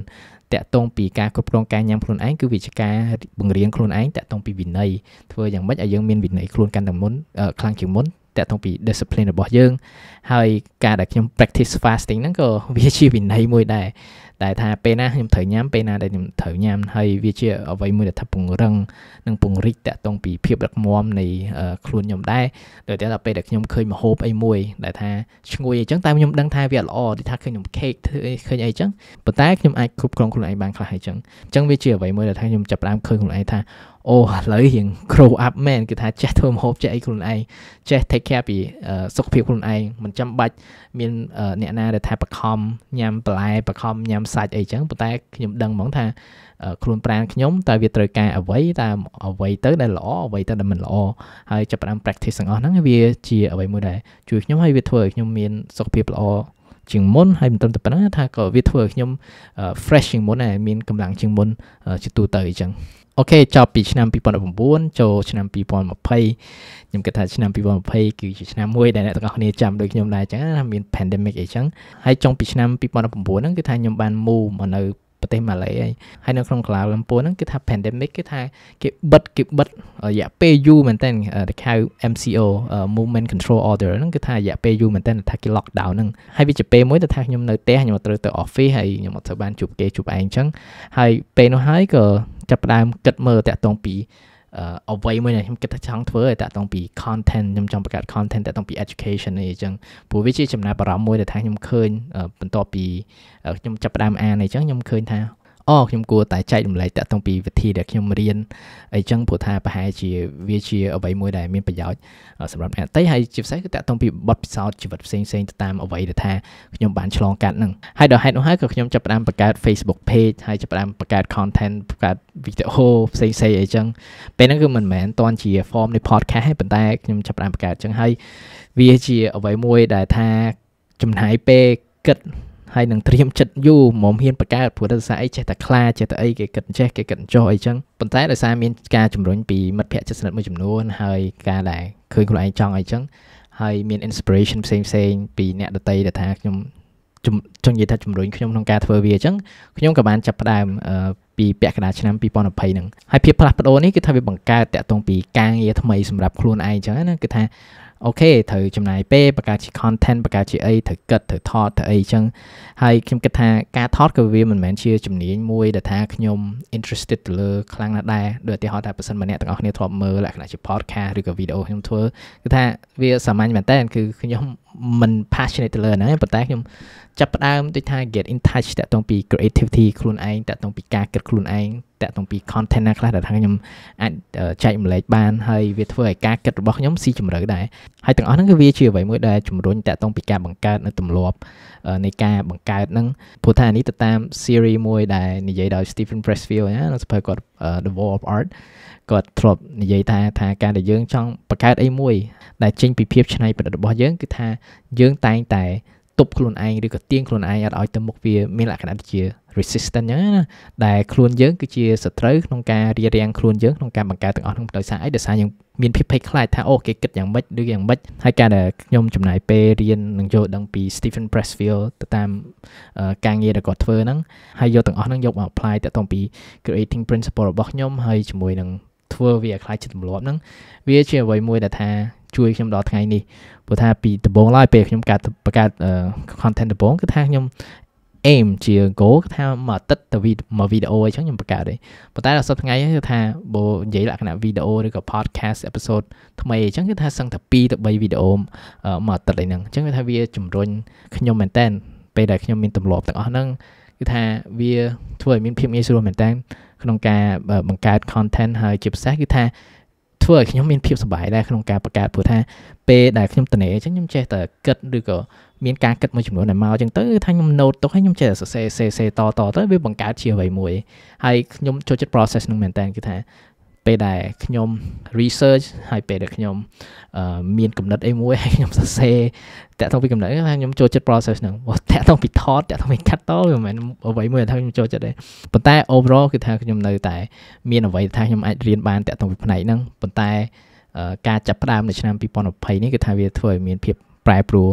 តាក់ទងពីការគ្រប់គ្រងការញ៉ាំខ្លួនឯងគឺវាជាការបង្រៀនខ្លួនឯងតាក់ទងពីវិន័យធ្វើយ៉ាងម៉េចឲ្យយើងមានវិន័យខ្លួនកាន់តែមុនខ្លាំងជាងមុនតាក់ទងពី discipline របស់យើង ហើយការដែលខ្ញុំ practice fasting ហ្នឹងក៏វាជាវិន័យមួយដែរដែលថាពេលណាខ្ញុំត្រូវញ៉ាំពេលណាដែលខ្ញុំត្រូវញ៉ាំហើយវាជាអ្វីមួយដែលថាពង្រឹង និងពង្រីកតាក់ទងពីភាពដឹកនាំនៃ ខ្លួនខ្ញុំដែរដោយតែដល់ពេលដែលខ្ញុំឃើញម្ហូបអីមួយដែលថាឈ្ងុយអីចឹងតែខ្ញុំដឹងថាវាល្អដូចថាឃើញខ្ញុំខេកឃើញអីចឹងប៉ុន្តែខ្ញុំអាចគ្រប់គ្រងខ្លួនឯងបានខ្លះអីចឹងអញ្ចឹងវាជាអ្វីមួយដែលថាខ្ញុំចាប់ផ្ដើមឃើញខ្លួនឯងថាអូឥឡូវរៀង grow up មែនគឺថា ចេះធ្វើម្ហូបចេះអីខ្លួនឯងចេះ take care ពីសុខភាពខ្លួនឯងមិនចាំបាច់មានអ្នកណាដែលថាបខំញ៉ាំបន្លែបខំញ៉ាំសាច់អីចឹងប៉ុន្តែខ្ញុំដឹងហ្មងថាខ្លួនប្រាណខ្ញុំតើវាត្រូវការអ្វីតើអ្វីទៅ ដែលល្អអ្វីទៅដែលមិនល្អហើយចាប់ផ្ដើម practice ទាំងអស់ហ្នឹងវាជាអ្វីមួយដែលជួយខ្ញុំហើយវាធ្វើឲ្យខ្ញុំមានសុខភាពល្អជាងមុន ហើយមិនត្រឹមតែប៉ុណ្ណឹងថាក៏វាធ្វើឲ្យខ្ញុំ fresh ជាងមុនដែរមានកម្លាំងជាងមុនជាទូទៅអញ្ចឹងអូខេចប់ពីឆ្នាំ2019ចូលឆ្នាំ2020ខ្ញុំគិតថាឆ្នាំ2020គឺជាឆ្នាំមួយដែលអ្នកទាំងអស់គ្នាចាំដូចខ្ញុំដែរអញ្ចឹងណាមាន pandemic អីចឹងហើយចុងពីឆ្នាំ2019ហ្នឹងគឺថាខ្ញុំបាន move មកនៅប្រទេសម៉ាឡេហើយហើយនៅក្នុងក្លាវលំពួរហ្នឹងគឺថា pandemic គឺថាគេបិទគេបិទរយៈពេលយូរមែនតើគេហៅ MCO movement control order ហ្នឹងគឺថារយៈពេលយូរមែនតើថាគេ lockdown ហ្នឹងហើយវាជាពេលមួយដែលថាខ្ញុំនៅផ្ទះខ្ញុំត្រូវទៅ office ហើយខ្ញុំអត់ត្រូវបានជួបគេជួបឯងអញ្ចឹងហើយពេលនោះហើយក៏ចាប់ផ្ដើមគិតមើលតាក់ទងពីអ្វីមួយដែលខ្ញុំគិតថាចង់ធ្វើឲ្យតាក់ទងពី content ខ្ញុំចង់បង្កើត content តាក់ទងពី education អីចឹងព្រោះវាជាចំណាប់អារម្មណ៍មួយដែលថាខ្ញុំឃើញបន្ទាប់ពីខ្ញុំចាប់ផ្ដើមអានអីចឹងខ្ញុំឃើញថាអូខ្ញុំគួរតែចែករំលែកតាក់ទងពីវិធីដែលខ្ញុំរៀនអីចឹងព្រោះថាប្រហែលជាវាជាអ្វីមួយដែលមានប្រយោជន៍សម្រាប់អ្នកតៃហើយជាពិសេសគឺតាក់ទងពីបទពិសោធន៍ជីវិតផ្សេងៗទៅតាមអ្វីដែលថាខ្ញុំបានឆ្លងកាត់ហ្នឹងហើយដល់ហេតុនោះហើយក៏ខ្ញុំចាប់ផ្ដើមបង្កើត Facebook page ហើយចាប់ផ្ដើមបង្កើត content បង្កើត video ផ្សេងៗអីចឹងពេលហ្នឹងគឺមិនមែនតន់ជា form នៃ podcast ទេប៉ុន្តែខ្ញុំចាប់ផ្ដើមបង្កើតចឹងហើយវាជាអ្វីមួយដែលថាចំណាយពេលគិតហើយនឹងត្រៀមចិត្តយូរមកហ៊ានបង្កើតព្រោះរដ្ឋសាស្ត្រអីចេះតែខ្លាចេះតែអីគេគិតចេះគេគិតចោះអីចឹងប៉ុន្តែដោយសារមានការជំរុញពីមិត្តភ័ក្តិជិតស្និទ្ធមួយចំនួនហើយការដែលឃើញខ្លួនឯងចង់អីចឹងហើយមាន inspiration ផ្សេងផ្សេងពីអ្នកដតីដែលថាខ្ញុំចង់និយាយថាជំរុញខ្ញុំក្នុងការធ្វើវាអញ្ចឹងខ្ញុំក៏បានចាប់ផ្ដើមពីពាក់កណ្ដាលឆ្នាំ2020ហ្នឹងហើយភាពផ្លាស់ប្ដូរនេះគឺថាវាបង្កើតតាក់ទងពីការងារថ្មីសម្រាប់ខ្លួនឯងអញ្ចឹងណាគឺថាអូខេត្រូវចំណាយពេលបង្កើតជា content បង្កើតជាអីត្រូវគិតត្រូវថតត្រូវអីចឹងហើយខ្ញុំគិតថាការថតក៏វាមិនមែនជាជំនាញមួយដែលថាខ្ញុំ interested ទៅលើខ្លាំងណាស់ដែរដូចឧទាហរណ៍ថាប្រសិនបើអ្នកទាំងអស់គ្នាធ្លាប់មើលលក្ខណៈជា podcast ឬក៏ video ខ្ញុំធ្វើគឺថាវាសាមញ្ញមែនតើគឺខ្ញុំមិន passionate ទៅលើហ្នឹងទេប៉ុន្តែខ្ញុំចាប់ផ្ដើមដូចថា get in touch តាក់ទងពី creativity ខ្លួនឯងតាក់ទងពីការគិតខ្លួនឯងតាក់ទងពី content ណាខ្លះដែលថាខ្ញុំអាចចែកម្លែកបានហើយវាធ្វើឲ្យការគិតរបស់ខ្ញុំស៊ីជម្រៅដែរហើយទាំងអស់ហ្នឹងគឺវាជាអ្វីមួយដែលជំរុញតាក់ទងពីការបង្កើតនៅទម្លាប់នៃការបង្កើតហ្នឹងព្រោះថានេះទៅតាម series មួយដែលនិយាយដោយ Stephen Pressfield ណានៅសភៅគាត់ the wall of art គាត់ធ្លាប់និយាយថាថាការដែលយើងចង់បង្កើតអីមួយដែលចេញពីភាពច្នៃ ប្រឌិតរបស់យើងគឺថាយើងតែងតែទប់ខ្លួនឯងឬក៏ទាញខ្លួនឯងអត់ឲ្យទៅមុខវាមានលក្ខណៈជា resistant អញ្ចឹងណាដែលខ្លួនយើងគឺជាសត្រូវក្នុងការរៀបរៀងខ្លួនយើងក្នុងការបង្កើតទាំងអស់ក្នុងដោយសារអីដោយសារយើងមានភាពភ័យខ្លាចថាអូគេគិតយ៉ាងម៉េចឬយ៉ាងម៉េចហើយការដែលខ្ញុំចំណាយពេលរៀននឹងយល់ដឹងពី Stephen Pressfield ទៅតាមការងារដែលគាត់ធ្វើហ្នឹងហើយយកទាំងអស់ហ្នឹងយកមក apply តាក់ទងពី creating principle របស់ខ្ញុំហើយជាមួយនឹងធ្វើវាឲ្យខ្លាចជាទម្លាប់ហ្នឹងវាជាអ្វីមួយដែលថាជួយខ្ញុំដល់ថ្ងៃនេះព្រោះថាពីដំបូងឡើយពេលខ្ញុំកាត់បង្កើត content ដំបូងគឺថាខ្ញុំ aim ជា goal គឺថាមួយអាទិត្យទៅមួយវីដេអូអីចឹងខ្ញុំបង្កើតទេប៉ុន្តែដល់សប្តាហ៍ថ្ងៃគឺថាបើនិយាយលក្ខណៈវីដេអូឬក៏ podcast episode ថ្មីអីចឹងគឺថាសឹងតែ2ទៅ3វីដេអូមួយអាទិត្យអីហ្នឹងអញ្ចឹងគឺថាវាជំរុញខ្ញុំមែនតើពេលដែលខ្ញុំមានទម្លាប់ទាំងអស់ហ្នឹងគឺថាវាធ្វើឲ្យមានភាពងាយស្រួលមែនតើក្នុងការបង្កើត content ហើយជាពិសេសគឺថាធ្វើឲ្យខ្ញុំមានភាពសុបាយដែរក្នុងការបង្កើតព្រោះថាពេលដែលខ្ញុំតនេអញ្ចឹងខ្ញុំចេះតែគិតឬក៏មានការគិតមួយចំនួនដែលមកអញ្ចឹងទៅថាខ្ញុំ note ទុកហើយខ្ញុំចេះតែសរសេរសេរសេរតតទៅវាបង្កើតជាអ្វីមួយហើយខ្ញុំចូលចិត្ត process នឹងមែនតើគឺថាពេលដែលខ្ញុំ research ហើយពេលដែលខ្ញុំមាន កំណត់អីមួយហើយខ្ញុំសរសេរតាក់ទងពីកំណត់ថាខ្ញុំចូលចិត្ត process ហ្នឹងតាក់ទងពី thought តាក់ទងពី cut តវាមិនមែនអ្វីមួយដែលថាខ្ញុំចូលចិត្តទេប៉ុន្តែ overall គឺថាខ្ញុំនៅ តែ មានអ្វីដែលថាខ្ញុំអាចរៀនបានតាក់ទងពីផ្នែកហ្នឹងប៉ុន្តែ ការចាប់ផ្ដើមនៅឆ្នាំ2020នេះគឺថាវាធ្វើឲ្យមានភាពប្រែប្រួល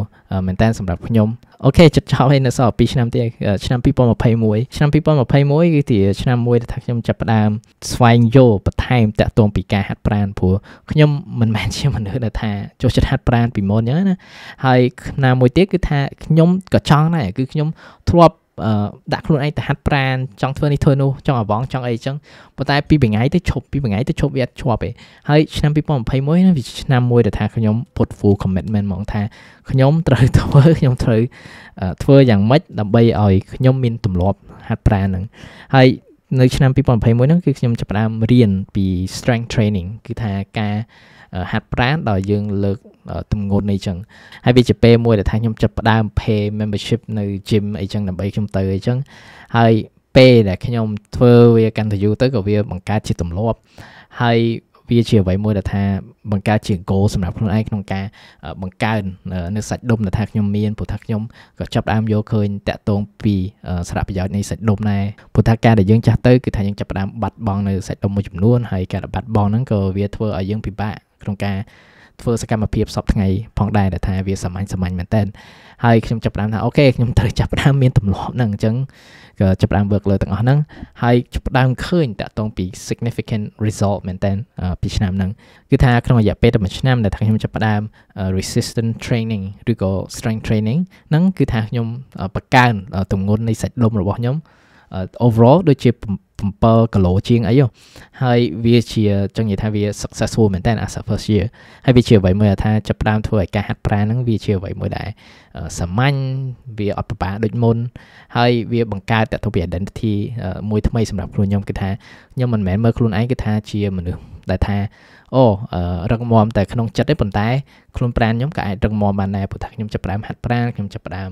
មែនតើសម្រាប់ខ្ញុំអូខេចិត្តចប់ហើយនៅសល់2ឆ្នាំទៀតឆ្នាំ2021ឆ្នាំ2021គឺជាឆ្នាំមួយដែលថាខ្ញុំចាប់ផ្ដើមស្វែងយល់បន្ថែមតាក់ទង ពីការហាត់ប្រាណព្រោះខ្ញុំមិនមែនជាមនុស្សដែលថាចូលចិត្តហាត់ប្រាណពីមុនអញ្ចឹងណាហើយឆ្នាំមួយទៀតគឺថាខ្ញុំក៏ចង់ដែរគឺខ្ញុំធ្លាប់ដាក់ខ្លួនឯងទៅហាត់ប្រានចង់ធ្វើនេះធ្វើនោះចង់អវងចង់អីចឹងប៉ុន្តែពីមួយថ្ងៃទៅឈប់ពីមួយថ្ងៃទៅឈប់វាអត់ជាប់ទេហើយឆ្នាំ2021នឹងវាឆ្នាំមួយដែលថាខ្ញុំ put full commitment ហ្មងថាខ្ញុំត្រូវធ្វើខ្ញុំត្រូវធ្វើយ៉ាងម៉េចដើម្បីឲ្យខ្ញុំមានទម្លាប់ហាត់ប្រានហ្នឹងហើយនៅឆ្នាំ2021ហ្នឹងគឺខ្ញុំចាប់ផ្ដើមរៀនពី strength training គឺថាការហាត់ប្រាណដោយយើងលើកទម្ងន់អីចឹងហើយវាជាពេលមួយដែលថាខ្ញុំចាប់ផ្ដើម pay membership នៅ gym អីចឹងដើម្បីខ្ញុំទៅអីចឹងហើយពេលដែលខ្ញុំធ្វើវាកាន់តែយូរទៅក៏វាបង្កើតជាទម្លាប់ហើយវាជាអ្វីមួយដែលថាបង្កើតជា goal សម្រាប់ខ្លួនឯងក្នុងការបង្កើននៅសាច់ដុំដែលថាខ្ញុំមានព្រោះថាខ្ញុំក៏ចាប់ដើមយកឃើញតាក់ទងពីសារៈប្រយោជន៍នៃសាច់ដុំដែរព្រោះថាការដែលយើងចាស់ទៅគឺថាយើងចាប់ដើមបាត់បង់នៅសាច់ដុំមួយចំនួនហើយការបាត់បង់ហ្នឹងក៏វាធ្វើឲ្យយើងពិបាកក្នុងការធ្វើសកម្មភាពសពថ្ងៃផងដែរដែលថាវាសាមញ្ញសាមញ្ញមែនតើហើយខ្ញុំចាប់ផ្ដើមថាអូខេខ្ញុំត្រូវចាប់ផ្ដើមមានទម្លាប់ហ្នឹងអញ្ចឹងចាប់ផ្ដើម work លើទាំងអស់ហ្នឹងហើយចាប់ផ្ដើមឃើញតាក់ទងពី significant result មែនតើពីឆ្នាំហ្នឹងគឺថាក្នុងរយៈពេលតែមួយឆ្នាំដែលថាខ្ញុំចាប់ផ្ដើម resistance training ឬក៏ strength training ហ្នឹងគឺថាខ្ញុំបង្កើនទម្ងន់នៃសាច់ដុំរបស់ខ្ញុំ overall ដូចជា7គីឡូជាងអីហ៎ហើយវាជាចង់និយាយថាវា successful មែនតើ as a first year ហើយវាជាអ្វីមួយថាចាប់ផ្ដើមធ្វើឲ្យការហាត់ប្រាណហ្នឹងវាជាអ្វីមួយដែរសាមញ្ញវាអត់ប្របាដូចមុនហើយវាបង្កើតតទៅពី identity មួយថ្មីសម្រាប់ខ្លួនខ្ញុំគឺថាខ្ញុំមិនមែនមើលខ្លួនឯងគឺថា ជា មនុស្សដែលថាអូរឹងមាំតែក្នុងចិត្តទេប៉ុន្តែ ខ្លួនប្រានខ្ញុំក៏អាចរឹងមាំបានដែរព្រោះថាខ្ញុំចាប់ផ្ដើមហាត់ប្រានខ្ញុំចាប់ផ្ដើម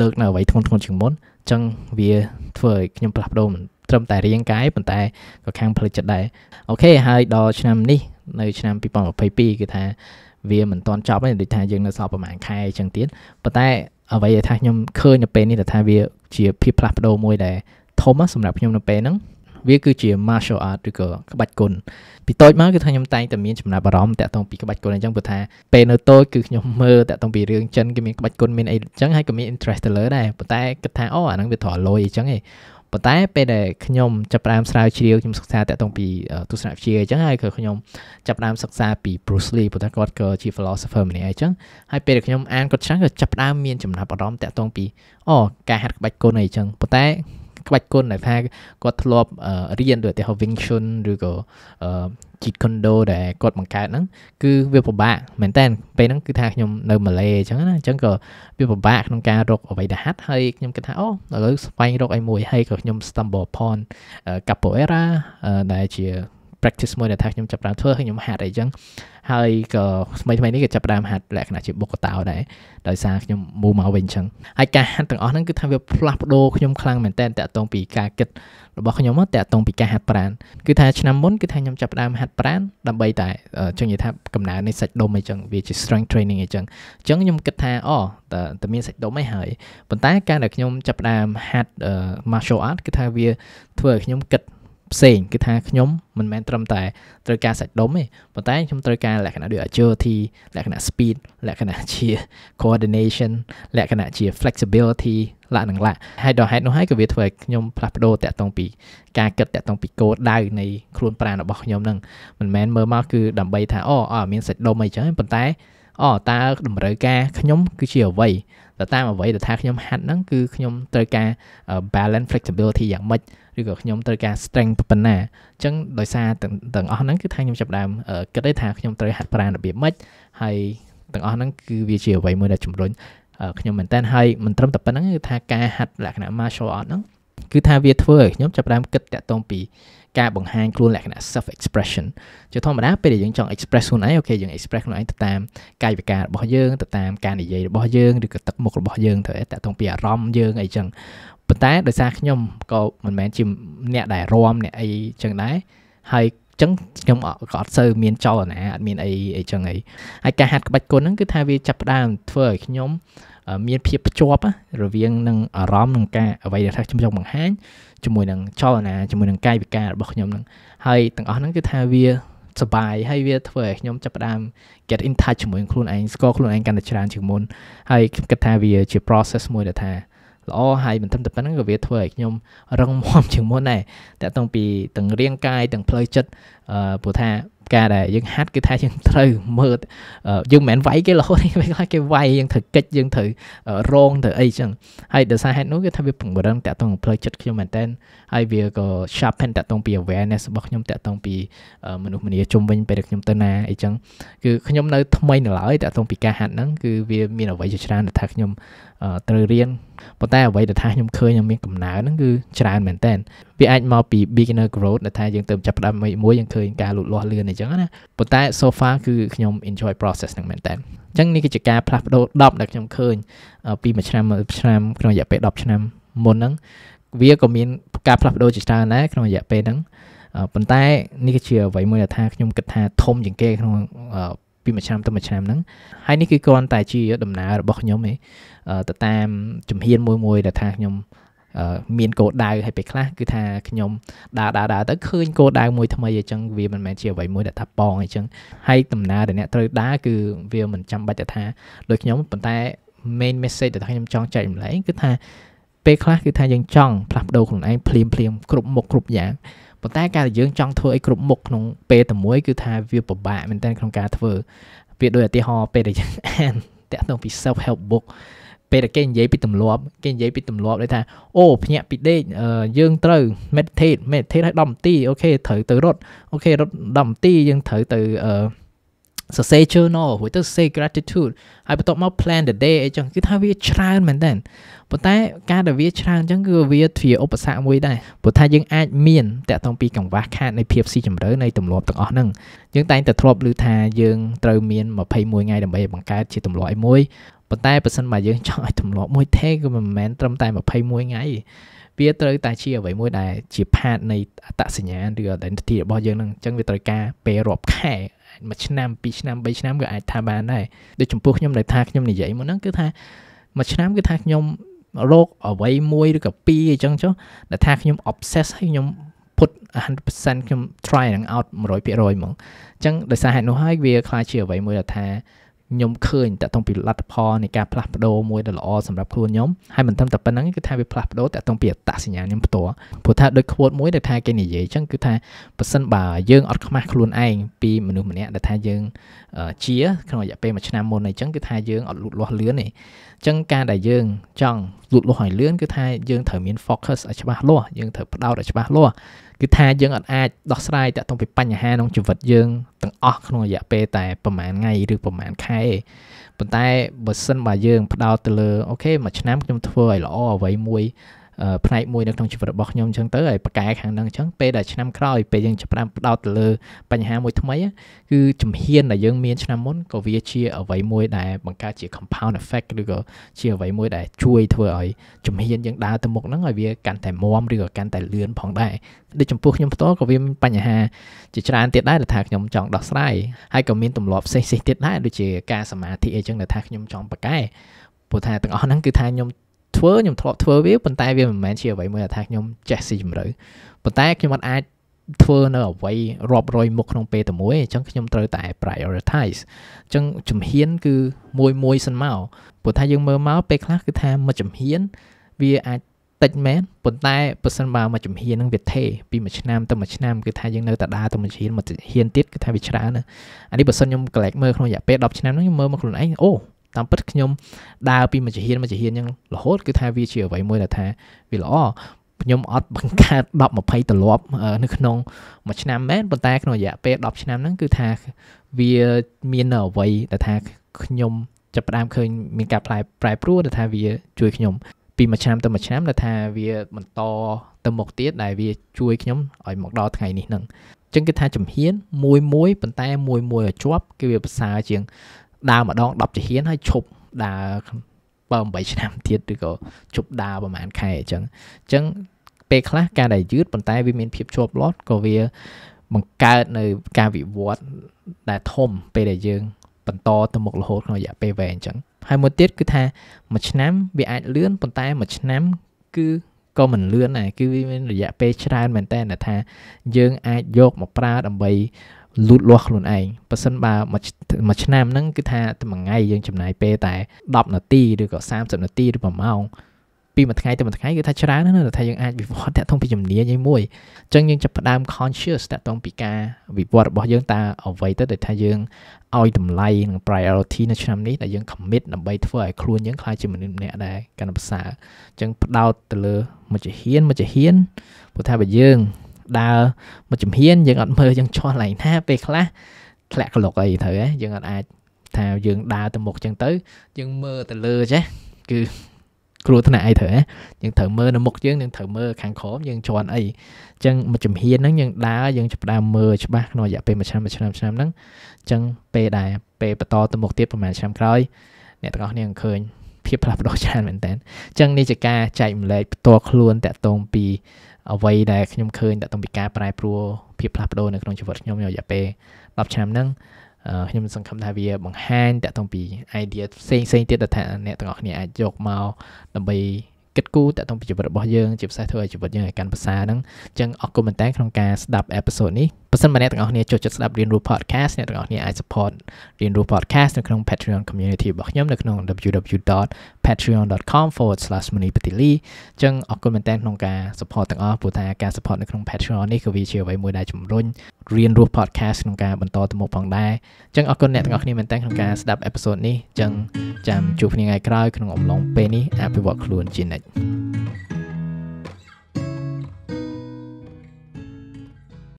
លើកនៅអ្វីធ្ងន់ធ្ងរជាងមុនអញ្ចឹងវាធ្វើឲ្យខ្ញុំផ្លាស់ប្ដូរត្រឹមតែរាងកាយប៉ុន្តែក៏ខាងផ្លូវចិត្តដែរអូខេហើយដល់ឆ្នាំនេះនៅ ឆ្នាំ2022គឺថាវាមិនទាន់ចប់ទេដូចថាយើងនៅសល់ប្រហែលខែអញ្ចឹងទៀតប៉ុន្តែ អ្វីដែលថាខ្ញុំឃើញនៅពេលនេះថាវា ជាភាពផ្លាស់ប្ដូរមួយដែលធំសម្រាប់ខ្ញុំនៅពេលហ្នឹងវាគឺជា martial art ឬក៏ក្បាច់គុនពីតូចមកគឺថាខ្ញុំតែងតែមានចំណាប់អារម្មណ៍តាក់ទងពីក្បាច់គុនអញ្ចឹងព្រោះថាពេលនៅតូចគឺខ្ញុំមើលតាក់ទងពីរឿងចិនគេមានក្បាច់គុនមានអីអញ្ចឹងហើយក៏មាន interest ទៅលើដែរប៉ុន្តែគិតថាអូអាហ្នឹងវាត្រូវលុយអញ្ចឹងឯងប៉ុន្តែពេលដែលខ្ញុំចាប់ផ្ដើមស្រាវជ្រាវខ្ញុំសិក្សាតាក់ទងពីទស្សនវិជ្ជាអញ្ចឹងហើយក៏ខ្ញុំចាប់ផ្ដើមសិក្សាពី Bruce Lee ព្រោះតែគាត់ក៏ជា philosopher ម្នាក់អញ្ចឹងហើយពេលដែលខ្ញុំអានគាត់ច្រើនក៏ចាប់ផ្ដើមមានចំណាប់អារម្មណ៍តាក់ទងពីអូការហាត់ក្បាច់គុនអីអញ្ចឹងប៉ុន្តែក្បាច់គុណដែលថាគាត់ធ្លាប់រៀនដូចឧទាហរណ៍ Wing Chun ឬក៏ Jeet Kune Do ដែលគាត់បង្កើតហ្នឹងគឺវាពិបាក មែនតើពេលហ្នឹងគឺថាខ្ញុំនៅម៉ាឡេអញ្ចឹងណាអញ្ចឹងក៏វាពិបាកក្នុងការរកអ្វីដែលហាត់ហើយខ្ញុំគិតថាអូឥឡូវស្វែងរកឲ្យមួយហើយក៏ខ្ញុំ stumble upon capoeira ដែលជា practice មួយដែលថាខ្ញុំចាប់ផ្ដើមធ្វើហើយខ្ញុំហាត់អីចឹងហើយក៏ថ្មីថ្មីនេះក៏ចាប់ផ្ដើមហាត់លក្ខណៈជាបុគ្គតោដែរដោយសារខ្ញុំមូមកវិញចឹងហើយការហាត់ទាំងអស់ហ្នឹងគឺថាវាផ្លាស់ប្ដូរខ្ញុំខ្លាំងមែនតើតាក់ទងពីការគិតរបស់ខ្ញុំមកតាក់ទងពីការហាត់ប្រាណគឺថាឆ្នាំមុនគឺថាខ្ញុំចាប់ផ្ដើមហាត់ប្រាណដើម្បីតែចឹងនិយាយថាកំណើនៃសាច់ដុំអីចឹងវាជា strength training អីចឹងអញ្ចឹងខ្ញុំគិតថាអូតើតើមានសាច់ដុំអីហើយប៉ុន្តែ ការដែលខ្ញុំចាប់ផ្ដើមហាត់ martial art គឺថាវាធ្វើឲ្យខ្ញុំគិតផ្សេងគឺថាខ្ញុំមិនមែនត្រឹមតែត្រូវការសាច់ដុំទេប៉ុន្តែខ្ញុំត្រូវការលក្ខណៈដូច agility លក្ខណៈ speed លក្ខណៈជា coordination លក្ខណៈជា flexibility លក្ខណៈឡាហើយដល់ហេតុនោះហើយក៏វាធ្វើឲ្យខ្ញុំផ្លាស់ប្ដូរតាក់ទងពី ការគិតតាក់ទងពីគោលដៅនៃខ្លួនប្រាណរបស់ខ្ញុំនឹងមិនមែនមើលមកគឺដើម្បីថាអូអត់មានសាច់ដុំអីចឹងប៉ុន្តែអូតើតម្រូវការខ្ញុំគឺជាអ្វីទៅតាមអ្វីដែលថាខ្ញុំហាត់ហ្នឹងគឺខ្ញុំត្រូវការ balance flexibility យ៉ាងម៉េចឬក៏ខ្ញុំត្រូវការ strength ប៉ុណ្ណាអញ្ចឹងដោយសារទាំងអស់ហ្នឹងគឺថាខ្ញុំចាប់ដើមគិតទេថាខ្ញុំត្រូវហាត់ប្រាណរបៀបម៉េចហើយទាំងអស់ហ្នឹងគឺវាជាអ្វីមួយដែលជំរុញខ្ញុំមែនតើហើយមិនត្រឹមតែប៉ុណ្្នឹងគឺថាការហាត់លក្ខណៈ martial art ហ្នឹងគឺថាវាធ្វើឲ្យខ្ញុំចាប់ដើមគិតតាក់ទងពីការបង្ហាញខ្លួនលក្ខណៈ self expression ជាធម្មតាពេលដែលយើងចង់ express ខ្លួនឯងអូខេយើង express ខ្លួនឯងទៅតាម កាយវិការរបស់យើងទៅតាមការនិយាយរបស់យើងឬក៏ទឹកមុខរបស់យើងទៅតាក់ទងពីអារម្មណ៍យើងអីចឹងប៉ុន្តែដោយសារខ្ញុំក៏មិនមែនជាអ្នកដែលរំអ្នកអីចឹងដែរហើយចឹងខ្ញុំក៏អត់សូវមានចលនាអត់មានអីអីចឹងអីហើយការហាត់ក្បាច់គុនហ្នឹងគឺថាវាចាប់ផ្ដើមធ្វើឲ្យខ្ញុំ មាន ភាពភ្ជាប់រវាងនឹងអារម្មណ៍នឹងការអ្វីដែលថាខ្ញុំចង់បង្ហាញជាមួយនឹងចលនាជាមួយនឹងកាយវិការរបស់ខ្ញុំហ្នឹងហើយទាំងអស់ហ្នឹងគឺថាវាសបាយហើយវាធ្វើឲ្យខ្ញុំចាប់ផ្ដើម get in touch ជាមួយនឹងខ្លួនឯងស្គាល់ខ្លួនឯងកាន់តែច្រើនជាងមុនហើយខ្ញុំគិតថាវាជា process មួយដែលថាល្អហើយមិនត្រឹមតែប៉ុណ្្នឹងក៏វាធ្វើឲ្យខ្ញុំរឹងមាំជាងមុនដែរតាក់ទងពីទាំងរាងកាយទាំងផ្លូវចិត្តអឺព្រោះថាការដែលយើងហាត់គឺថាយើងត្រូវមើលយើងមិនមែនវាយគេរហូតទេគេខ្លះគេវាយយើងត្រូវកិច្ចយើងត្រូវរងទៅអីចឹងហើយដោយសារហេតុនោះគឺថាវាពង្រឹងតាក់ទងផ្លូវចិត្តខ្ញុំមែនតើហើយវាក៏ sharpen តាក់ទងពី awareness របស់ខ្ញុំតាក់ទងពីមនុស្សម្នាជុំវិញពេលដែលខ្ញុំទៅណាអីចឹងគឺខ្ញុំនៅថ្មីនៅឡើយតាក់ទងពីការហាត់ហ្នឹងគឺវាមានអ្វីជាច្រើនដែលថាខ្ញុំត្រូវរៀនប៉ុន្តែអ្វីដែលថាខ្ញុំឃើញខ្ញុំមានកំណើហ្នឹងគឺច្រើនមែនតើវាអាចមកពី beginner growth ដែលថាយើងទៅចាប់ផ្ដើមមួយយើងឃើញការលូតលាស់លឿនអញ្ចឹងណាប៉ុន្តែ so far គឺខ្ញុំ enjoy process ហ្នឹងមែនតើអញ្ចឹងនេះគឺជាការផ្លាស់ប្ដូរ10ដែលខ្ញុំឃើញពីមួយឆ្នាំមកឆ្នាំក្នុងរយៈពេល10ឆ្នាំមុនហ្នឹងវាក៏មានការផ្លាស់ប្ដូរជាច្រើនដែរក្នុងរយៈពេលហ្នឹងប៉ុន្តែនេះគឺជាអ្វីមួយដែលថាខ្ញុំគិតថាធំជាងគេក្នុងពីមួយឆ្នាំទៅមួយឆ្នាំហ្នឹងហើយនេះគឺគ្រាន់តែជាដំណើររបស់ខ្ញុំឯងទៅតាមជំហានមួយមួយដែលថាខ្ញុំមានកោដៅហើយពេលខ្លះគឺថាខ្ញុំដើរដើរដើរទៅឃើញកោដៅមួយថ្មីអញ្ចឹងវាមិនមែនជាអ្វីមួយដែលថាប៉ងអញ្ចឹងហើយដំណើរដែលអ្នកត្រូវដើរគឺវាមិនចាំបាច់ថាដូចខ្ញុំប៉ុន្តែ main message ដែលខ្ញុំចង់ចែកម្លែងគឺថាពេលខ្លះគឺថាយើងចង់ផ្លាស់ប្ដូរខ្លួនឯងភ្លាមភ្លាមគ្រប់មុខគ្រប់យ៉ាងប៉ុន្តែការដែលយើងចង់ធ្វើឲ្យគ្រប់មុខក្នុងពេលតែមួយគឺថាវាពិបាកមែនទែនក្នុងការធ្វើវាដូចឧទាហរណ៍ពេលដែលយើងអានតាក់ទងពី self help book ពេលដែលគេនិយាយពីទម្លាប់គេនិយាយពីទម្លាប់ដូចថាអូភ្ញាក់ពីដេកយើងត្រូវ meditate meditate ឲ្យ10នាទីអូខេត្រូវទៅរត់អូខេរត់10នាទីយើងត្រូវទៅអឺសរសេរ journal រួចទៅ say gratitude ហើយបន្ទាប់មក plan the day អីចឹងគឺថាវាច្រើនមែនតើប៉ុន្តែការដែលវាច្រើនចឹងគឺវាជាឧបសគ្គមួយដែរព្រោះថាយើងអាចមានតាក់ទងពីកង្វះខាតនៃភាពស៊ីជម្រៅនៃទម្លាប់ទាំងអស់ហ្នឹងយើងតែងតែធ្លាប់ឮថាយើងត្រូវមាន21ថ្ងៃដើម្បីបង្កើតជាទម្លាប់ឲ្យមួយប៉ុន្តែប្រសិនបើយើងចង់ឲ្យទម្លាប់មួយទេគឺមិនមែនត្រឹមតែ21ថ្ងៃវាត្រូវតែជាអ្វីមួយដែលជាផាតនៃអត្តសញ្ញាណឬ identity របស់យើងហ្នឹងអញ្ចឹងវាត្រូវការពេលរាប់ខែមួយឆ្នាំពីរឆ្នាំបីឆ្នាំក៏អាចថាបានដែរដូចចំពោះខ្ញុំដែលថាខ្ញុំនិយាយមកហ្នឹងគឺថាមួយឆ្នាំគឺថាខ្ញុំរោគអ្វីមួយឬក៏ពីរអីចឹងចុះដែលថាខ្ញុំ obsess ហើយខ្ញុំ put 100%ខ្ញុំ try នឹង out 100%ហ្មងអញ្ចឹងដោយសារហេតុនោះហើយវាខ្លាចជាអ្វីមួយដែលថាខ្ញុំឃើញតាក់ទងពីលទ្ធផលនៃការផ្លាស់ប្ដូរមួយដ៏ល្អសម្រាប់ខ្លួនខ្ញុំហើយមិនត្រឹមតែប៉ុណ្្នឹងគឺថាវាផ្លាស់ប្ដូរតាក់ទងពីអត្តសញ្ញាណខ្ញុំផ្ទាល់ព្រោះថាដូច quote មួយដែលថាគេនិយាយអញ្ចឹងគឺថាប៉ះសិនបើយើងអត់ខ្មាស់ខ្លួនឯងពីមនុស្សម្នាក់ដែលថាយើង ជា ក្នុងរយៈពេលមួយឆ្នាំមុនអីចឹងគឺថាយើងអត់លូតលាស់លឿនទេអញ្ចឹងការដែលយើង ចង់លូតលាស់ឲ្យលឿនគឺថាយើងត្រូវមាន focus ឲ្យច្បាស់លាស់យើងត្រូវផ្ដោតឲ្យច្បាស់លាស់គឺថាយើងអត់អាចដោះស្រាយតាក់ទងពីបញ្ហាក្នុងជីវិតយើងទាំងអស់ក្នុងរយៈពេលតែប្រហែលថ្ងៃឬប្រហែលខែទេប៉ុន្តែបើសិនបើយើង ផ្ដោតទៅលើអូខេមួយឆ្នាំខ្ញុំធ្វើឲ្យល្អអ្វីមួយផ្នែកមួយនៅក្នុងជីវិតរបស់ខ្ញុំអញ្ចឹងទៅហើយប្រកែខាងហ្នឹងអញ្ចឹងពេលដែលឆ្នាំក្រោយពេលយើងចាប់ផ្ដោតទៅលើបញ្ហាមួយថ្មីគឺជំហានដែលយើងមានឆ្នាំមុនក៏វាជាអ្វីមួយដែលបង្កើតជា compound effect ឬក៏ជាអ្វីមួយដែលជួយធ្វើឲ្យជំហានយើងដើរទៅមុខហ្នឹងឲ្យវាកាន់តែមាំឬក៏កាន់តែលឿនផងដែរដូចចំពោះខ្ញុំផ្ទាល់ក៏វាមានបញ្ហាជាច្រើនទៀតដែរដែលថាខ្ញុំចង់ដោះស្រាយហើយក៏មានទម្លាប់ផ្សេងៗទៀតដែរដូចជាការសមាធិអីចឹងដែលថាខ្ញុំចង់ប្រកែព្រោះថាទាំងអស់ហ្នឹងគឺថាខ្ញុំធ្វើខ្ញុំធ្លាប់ធ្វើវាប៉ុន្តែវាមិនមែនជាអ្វីមួយដែលថាខ្ញុំចេះស៊ីជម្រៅប៉ុន្តែខ្ញុំមិនអាចធ្វើនៅអ្វីរាប់រយមុខក្នុងពេលតែមួយអញ្ចឹងខ្ញុំត្រូវតែ prioritize អញ្ចឹងជំហានគឺមួយមួយសិនមកព្រោះថាយើងមើលមកពេលខ្លះគឺថាមួយជំហាន វាអាចតិចមែនប៉ុន្តែបើសិនបើមួយជំហានហ្នឹងវាថេពីមួយឆ្នាំទៅមួយឆ្នាំគឺថាយើងនៅតែដើរទៅមួយជំហានមួយជំហានទៀតគឺថាវាច្រើនណាអានេះបើសិនខ្ញុំ collect មើលក្នុងរយៈពេល10ឆ្នាំហ្នឹងខ្ញុំមើលមកខ្លួនឯងអូតាមពិតខ្ញុំដើរពីមជ្ឈហានមជ្ឈហានអញ្ចឹងរហូតគឺថាវាជាអ្វីមួយដែលថាវាល្អខ្ញុំអត់បង្កើត10 20ទម្លាប់ នៅក្នុងមួយឆ្នាំមែនប៉ុន្តែក្នុងរយៈពេល10ឆ្នាំហ្នឹងគឺថាវាមានអ្វីដែលថាខ្ញុំចាប់ផ្ដើមឃើញមានការផ្លែប្រែប្រួលដែលថាវាជួយខ្ញុំ ពីមួយឆ្នាំទៅមួយឆ្នាំដែលថាវាបន្តទៅមុខទៀតដែលវា ជួយខ្ញុំឲ្យមកដល់ថ្ងៃនេះហ្នឹងចឹងគឺថាជំហាន មួយមួយប៉ុន្តែមួយមួយឲ្យជាប់គឺវាប្រសើរជាងដើរម្ដង10ជំហានហើយឈប់ដើរ7ឆ្នាំទៀតឬក៏ជប់ដើរប្រហែលខែអញ្ចឹងអញ្ចឹងពេលខ្លះការដែលយឺតប៉ុន្តែវាមានភាពជាប់លាប់ក៏វាបង្កើតនៅការវិវត្តដែលធំពេលដែលយើង បន្តទៅមុខរហូតក្នុងរយៈពេលវែងអញ្ចឹងហើយមួយទៀតគឺថាមួយឆ្នាំវាអាចលឿនប៉ុន្តែមួយឆ្នាំ គឺក៏មិនលឿនដែរគឺវាមានរយៈពេលច្រើនមែនតើថា យើងអាចយកមកប្រើដើម្បីលូតលាស់ខ្លួនឯងប៉ះសិនបើមួយឆ្នាំហ្នឹងគឺថាមួយថ្ងៃយើងចំណាយពេលតែ10នាទីឬក៏30នាទីឬ1ម៉ោងពីមួយថ្ងៃទៅមួយថ្ងៃគឺថាច្រើនណាស់ថាយើងអាចវិវត្តតាក់ទងពីជំនាញឯមួយអញ្ចឹងយើងចាប់ផ្ដើម conscious តាក់ទងពីការវិវត្តរបស់យើងតើអ្វីទៅដែលថាយើងឲ្យតម្លៃនិង priority នៅឆ្នាំនេះដែលយើង commit ដើម្បីធ្វើឲ្យខ្លួនយើងក្លាយជាមនុស្សម្នាក់ដែលកាន់តែប្រសើរអញ្ចឹងផ្ដោតទៅលើមុខជំហានមុខជំហានព្រោះថាបើយើងដើរមកជំហានយើងអត់មើលយើងជាប់ឡៃណាពេលខ្លះធ្លាក់ក្លុកអីទៅហ៎យើងអត់អាចថាយើងដើរទៅមុខចឹងទៅយើងមើលទៅលើចេះគឺគ្រោះថ្នាក់អីត្រូវហ៎យើងត្រូវមើលនៅមុខយើងយើងត្រូវមើលខាងក្រោមយើងជន់អីអញ្ចឹងមួយជំហានហ្នឹងយើងដើរយើងចាប់ដើមមើលច្បាស់ក្នុងរយៈពេលមួយឆ្នាំមួយឆ្នាំឆ្នាំហ្នឹងអញ្ចឹងពេលដែរពេលបន្តទៅមុខទៀតប្រហែលឆ្នាំក្រោយអ្នកទាំងអស់គ្នានឹងឃើញភាពផ្លាស់ប្ដូរច្រើនមែនតើអញ្ចឹងនេះជាការចែកម្លែកផ្ទាល់ខ្លួនតាក់ទងពីអ្វីដែលខ្ញុំឃើញតាក់ទងពីការប្រែប្រួលភាពផ្លាស់ប្ដូរនៅក្នុងជីវិតខ្ញុំរយៈពេល10ឆ្នាំហ្នឹងខ្ញុំសង្ឃឹមថាវា បង្ហាញតាក់ទងពី idea ផ្សេងផ្សេងទៀតដែលថាអ្នកទាំងអស់គ្នាអាចយកមកដើម្បីគិតគូរតាក់ទងពីជីវិតរបស់យើងជាពិសេសធ្វើឲ្យជីវិតយើងឲ្យកាន់ប្រសើរហ្នឹងអញ្ចឹងអរគុណមែនតើក្នុងការស្ដាប់អេពីសូតនេះបើសិនបើអ្នកទាំងអស់គ្នាចូលចិត្តស្ដាប់រៀនរស់ podcast អ្នកទាំងអស់គ្នាអាច support រៀនរស់ podcast នៅក្នុង Patreon community របស់ខ្ញុំនៅក្នុង www.patreon.com/monipatili អញ្ចឹងអរគុណមែនទែនក្នុងការ support ទាំងអស់ព្រោះថាការ support នៅក្នុង Patreon នេះក៏វាជាអ្វីមួយដែលជំរុញរៀនរស់ podcast ក្នុងការបន្តទៅមុខផងដែរអញ្ចឹងអរគុណអ្នកទាំងអស់គ្នាមែនទែនក្នុងការស្ដាប់ episode នេះអញ្ចឹងចាំជួបគ្នាថ្ងៃក្រោយក្នុងអំឡុងពេលនេះអភិវឌ្ឍខ្លួនជានិច្ច